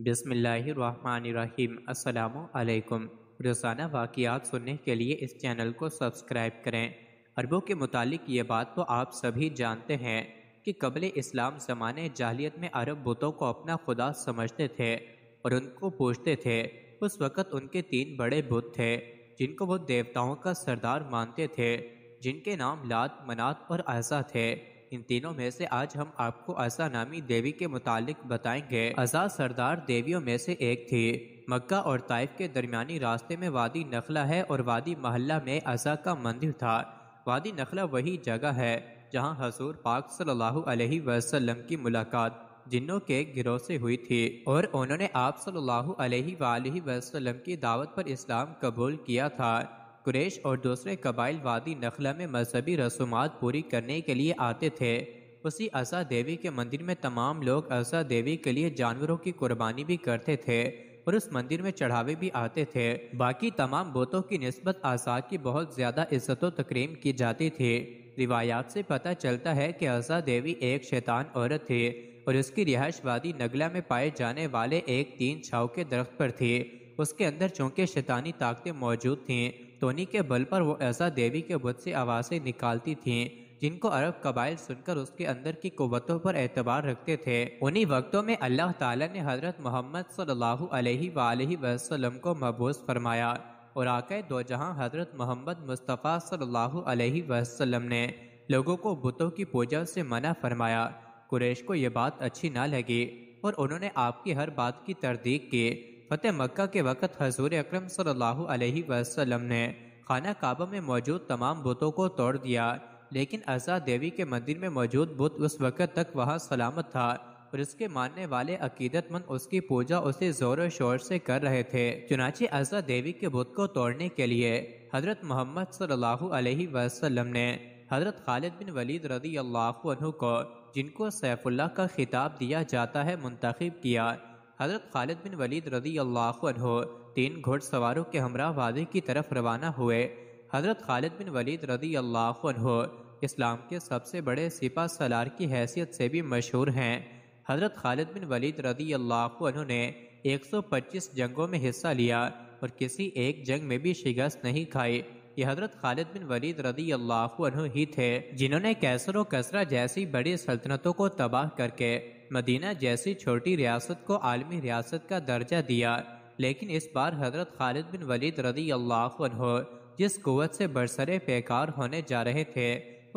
बिसमीम् अल्लाम रोज़ाना वाक़ात सुनने के लिए इस चैनल को सब्सक्राइब करें अरबों के मुतालिक ये बात तो आप सभी जानते हैं कि कबल इस्लाम ज़माने जाहलीत में अरब बुतों को अपना खुदा समझते थे और उनको पूछते थे उस वक़्त उनके तीन बड़े बुत थे जिनको वो देवताओं का सरदार मानते थे जिनके नाम लात मनात और ऐसा थे इन तीनों में से आज हम आपको आसा नामी देवी के मुतालिक बताएंगे अजा सरदार देवियों में से एक थी मक्का और ताइफ के दरमियानी रास्ते में वादी नखला है और वादी महल्ला में आजा का मंदिर था वादी नखला वही जगह है जहाँ हजूर पाक सल्लल्लाहु अलैहि वसल्लम की मुलाकात जिन्हों के गिरोह से हुई थी और उन्होंने आप सल्लल्लाहु अलैहि वसल्लम की दावत पर इस्लाम कबूल किया था कुरेश और दूसरे कबाइल वादी नखला में मजहबी रसूमात पूरी करने के लिए आते थे उसी असा देवी के मंदिर में तमाम लोग असा देवी के लिए जानवरों की कुर्बानी भी करते थे और उस मंदिर में चढ़ावे भी आते थे बाकी तमाम बोतों की नस्बत आसाद की बहुत ज़्यादा इज्जत तकरीम की जाती थी रिवायात से पता चलता है कि असा देवी एक शैतान औरत थी और उसकी रिहाइश वादी नगला में पाए जाने वाले एक तीन छाव के दरख्त पर थी उसके अंदर चूंकि शैतानी ताकतें मौजूद थीं टोनी के बल पर वो ऐसा देवी के बुद्ध से आवाज़ें निकालती थीं जिनको अरब कबाइल सुनकर उसके अंदर की कुतों पर एतबार रखते थे उन्हीं वक्तों में अल्लाह ताला ने हजरत मोहम्मद सल्लल्लाहु अलैहि वसल्लम को महबूस फरमाया और आकए दो जहां हजरत मोहम्मद मुस्तफ़ा सल्लल्लाहु अलैहि वसल्लम ने लोगों को बुतों की पूजा से मना फरमाया कुरैश को ये बात अच्छी ना लगी और उन्होंने आपकी हर बात की तरदीक की फतेह मक्का के वक़्त हजूर अक्रम सल्लल्लाहु ने खाना काबा में मौजूद तमाम बुतों को तोड़ दिया लेकिन अजा देवी के मंदिर में मौजूद बुत उस वक़्त तक वहाँ सलामत था और उसके मानने वाले अकीदतमंद उसकी पूजा उसे जोर शोर से कर रहे थे चुनाचे अजा देवी के बुत को तोड़ने के लिए हजरत मोहम्मद सल्लल्लाहु ने हजरत खालिद बिन वलीद रदी अल्लाह को जिनको सैफुल्ला का खिताब दिया जाता है मुंतखब किया हज़रत खालिद बिन वलीद रजी अल्लाह तीन घुड़सवारों के हमरा वादे की तरफ रवाना हुए हज़रत खालिद बिन वलीद रजी अल्लाह इस्लाम के सबसे बड़े सिपा सलार की हैसियत से भी मशहूर हैं हज़रत खालिद बिन वलीद रदी अल्लाह ने 125 जंगों में हिस्सा लिया और किसी एक जंग में भी शिकस्त नहीं खाई ये हजरत खालिद बिन वलीद रदी अल्लाह ही थे जिन्होंने कैसर व कसरा जैसी बड़ी सल्तनतों को तबाह करके मदीना जैसी छोटी रियासत को आलमी रियासत का दर्जा दिया लेकिन इस बार हजरत खालिद बिन वलीद रदी अल्लाह जिस कुत से बरसरे पेकार होने जा रहे थे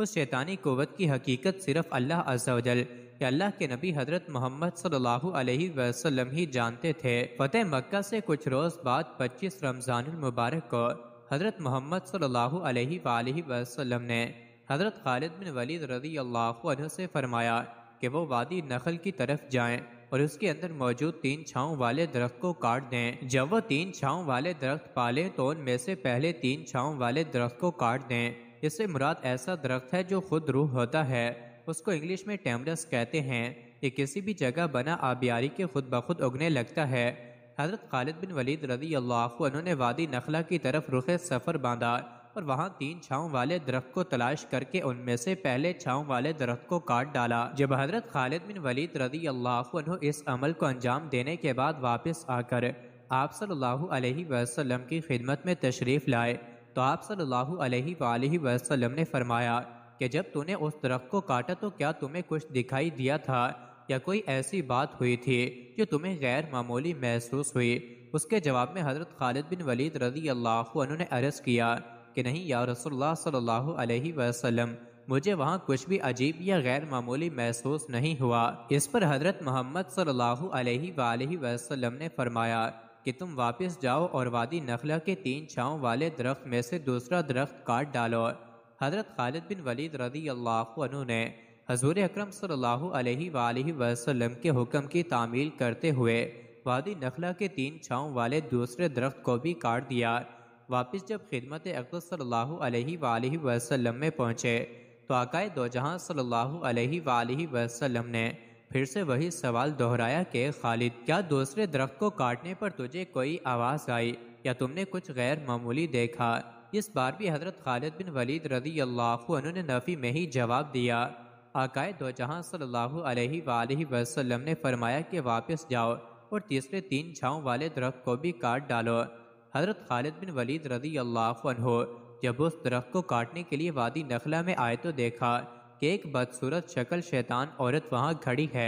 उस शैतानी कुत की हकीकत सिर्फ अल्लाह अजल या अल्लाह के नबी हजरत मोहम्मद सल्लल्लाहु अलैहि वसल्लम ही जानते थे फतेह मक्का से कुछ रोज़ बाद 25 रमज़ान मुबारक को हजरत मोहम्मद सल्लल्लाहु अलैहि वसल्लम ने हजरत खालिद बिन वलीद रदी अल्लाह से फरमाया कि वो वादी नखल की तरफ जाएं और उसके अंदर मौजूद तीन छाँव वाले दरख्त को काट दें जब वो तीन छाँव वाले दरख्त पालें तो उनमें से पहले तीन छाँव वाले दरख्त को काट दें इससे मुराद ऐसा दरख्त है जो खुद रूह होता है उसको इंग्लिश में टेमरस कहते हैं ये किसी भी जगह बना आबियारी के खुद ब खुद उगने लगता है हज़रत खालिद बिन वलीद रजी अल्लाह ने वादी नखला की तरफ रुख सफ़र बांधा और वहाँ तीन छाँव वाले दरख्त को तलाश करके उनमें से पहले छाँव वाले दरख्त को काट डाला जब हजरत खालिद बिन वलीद रदी अल्लाह इस अमल को अंजाम देने के बाद वापस आकर आप सल्लल्लाहु अलैहि वसल्लम की खिदमत में तशरीफ़ लाए तो आप सल्लल्लाहु अलैहि वालैहि वसल्लम ने फरमाया कि जब तूने उस दरख्त को काटा तो क्या तुम्हें कुछ दिखाई दिया था या कोई ऐसी बात हुई थी जो तुम्हें गैर मामूली महसूस हुई उसके जवाब में हज़रत खालिद बिन वलीद रजी अल्लाह ने अर्ज़ किया कि नहीं या रसोल्ला सल्लल्लाहु अलैहि वसल्लम मुझे वहाँ कुछ भी अजीब या गैर मामूली महसूस नहीं हुआ इस पर हजरत मोहम्मद सल्लल्लाहु अलैहि वालैहि वसल्लम ने फरमाया कि तुम वापस जाओ और वादी नखला के तीन छाँव वाले दरख्त में से दूसरा दरख्त काट डालो हजरत खालिद बिन वलीद रदी अल्लाह ने हजूर अक्रम सल्लल्लाहु अलैहि वसल्लम के हुक्म की तामील करते हुए वादी नखला के तीन छाँव वाले दूसरे दरख्त को भी काट दिया वापस जब खिदमत अकद वसल्लम में पहुँचे तो आकाए दो जहाँ सल्हसम ने फिर से वही सवाल दोहराया कि खालिद क्या दूसरे दरख्त को काटने पर तुझे कोई आवाज़ आई या तुमने कुछ गैर मामूली देखा इस बार भी हजरत खालिद बिन वलीद रजी अल्लाह ने नफ़ी में ही जवाब दिया आकाए दो जहाँ सल्हसम ने फरमाया कि वापस जाओ और तीसरे तीन छाँव वाले दरख्त को भी काट डालो हज़रत खालिद बिन वलीद रजी अल्लाह जब उस दरख्त को काटने के लिए वादी नखला में आए तो देखा कि एक बदसूरत शक्ल शैतान औरत वहाँ खड़ी है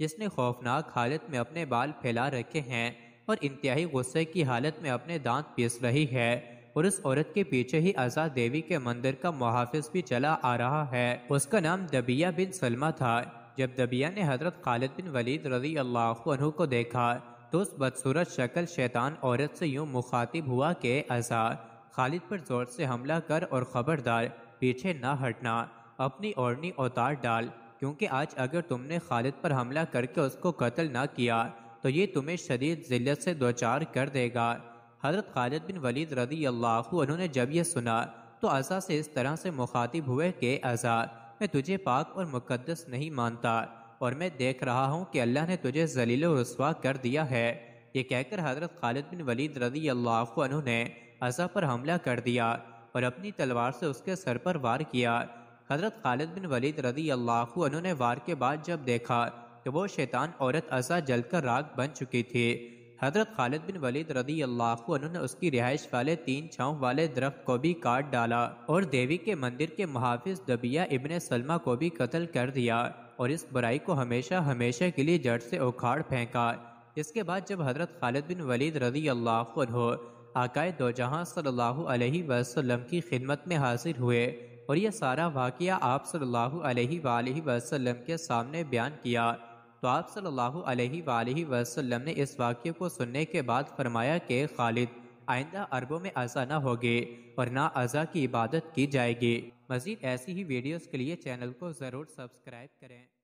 जिसने खौफनाक हालत में अपने बाल फैला रखे हैं और इंतहाई गुस्से की हालत में अपने दांत पीस रही है और उस औरत के पीछे ही आज़ाद देवी के मंदिर का मुहाफिज भी चला आ रहा है उसका नाम दबिया बिन सलमा था जब दबिया ने हजरत खालिद बिन वलीद रजी अल्लाह को देखा तो उस बदसूरत शक्ल शैतान औरत से यूं मुखातिब हुआ कि अजार खालिद पर जोर से हमला कर और ख़बरदार पीछे न हटना अपनी ओढ़नी उतार डाल क्योंकि आज अगर तुमने खालिद पर हमला करके उसको कत्ल ना किया तो ये तुम्हें शदीद जिल्लत से दोचार कर देगा हजरत खालिद बिन वलीद रदी अल्लाह उन्होंने जब यह सुना तो अज़ा से इस तरह से मुखातिब हुए कि अज़ा मैं तुझे पाक और मुकदस नहीं मानता और मैं देख रहा हूँ कि अल्लाह ने तुझे जलील रसवा कर दिया है ये कहकर हजरत खालिद बिन वलीद रजी अल्लाह ने अज़ा पर हमला कर दिया और अपनी तलवार से उसके सर पर वार किया हजरत खालिद बिन वलीद रजी अल्लाह ने वार के बाद जब देखा कि वो शैतान औरत अज़ा जलकर राग बन चुकी थी हजरत खालिद बिन वलीद रदी अल्लाह ने उसकी रिहाइश वाले तीन छाँव वाले दरख्त को भी काट डाला और देवी के मंदिर के मुहाफिज दबिया इबन सलमा को भी कत्ल कर दिया और इस बुराई को हमेशा हमेशा के लिए जड़ से उखाड़ फेंका इसके बाद जब हज़रत खालिद बिन वलीद रजी अल्लाह हो आकाए दो जहाँ सल्लल्लाहु अलैहि वसल्लम की खिदमत में हाजिर हुए और यह सारा वाकया आप सल्लल्लाहु अलैहि वसल्लम के सामने बयान किया तो आप सल्लल्लाहु अलैहि वसल्लम ने इस वाक्य को सुनने के बाद फरमाया कि खालिद आइंदा अरबों में अजा ना होगे और ना अजा की इबादत की जाएगी मजीद ऐसी ही वीडियोज़ के लिए चैनल को ज़रूर सब्सक्राइब करें